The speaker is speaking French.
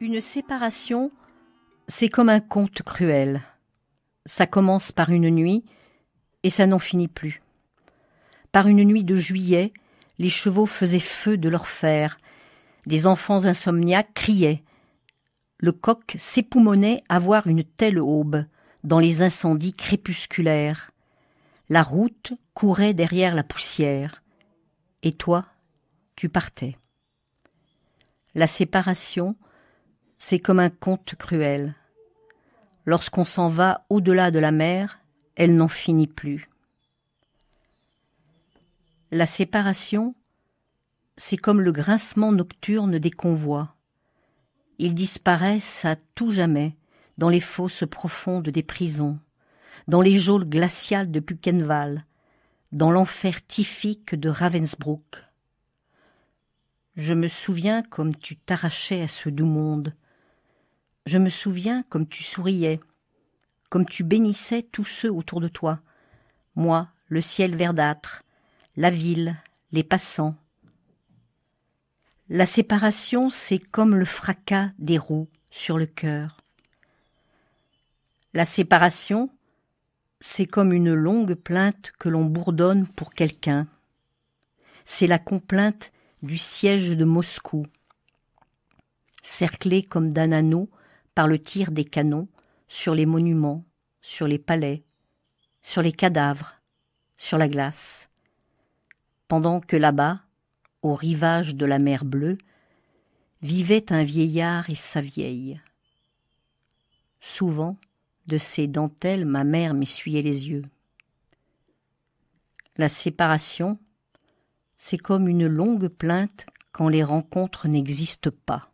Une séparation, c'est comme un conte cruel. Ça commence par une nuit, et ça n'en finit plus. Par une nuit de juillet, les chevaux faisaient feu de leur fer. Des enfants insomniaques criaient. Le coq s'époumonnait à voir une telle aube dans les incendies crépusculaires. La route courait derrière la poussière. Et toi, tu partais. La séparation, c'est comme un conte cruel. Lorsqu'on s'en va au-delà de la mer, elle n'en finit plus. La séparation, c'est comme le grincement nocturne des convois. Ils disparaissent à tout jamais dans les fosses profondes des prisons, dans les geôles glaciales de Buchenwald, dans l'enfer typhique de Ravensbrück. Je me souviens comme tu t'arrachais à ce doux monde, je me souviens comme tu souriais, comme tu bénissais tous ceux autour de toi. Moi, le ciel verdâtre, la ville, les passants. La séparation, c'est comme le fracas des roues sur le cœur. La séparation, c'est comme une longue plainte que l'on bourdonne pour quelqu'un. C'est la complainte du siège de Moscou. Cerclé comme d'un anneau, par le tir des canons sur les monuments, sur les palais, sur les cadavres, sur la glace. Pendant que là-bas, au rivage de la mer bleue, vivait un vieillard et sa vieille. Souvent, de ses dentelles, ma mère m'essuyait les yeux. La séparation, c'est comme une longue plainte quand les rencontres n'existent pas.